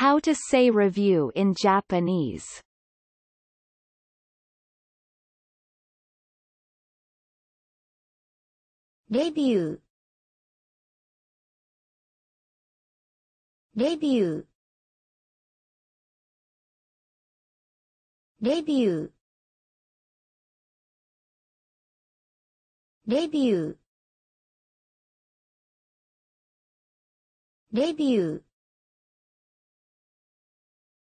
How to say review in Japanese Review Review Review Review Review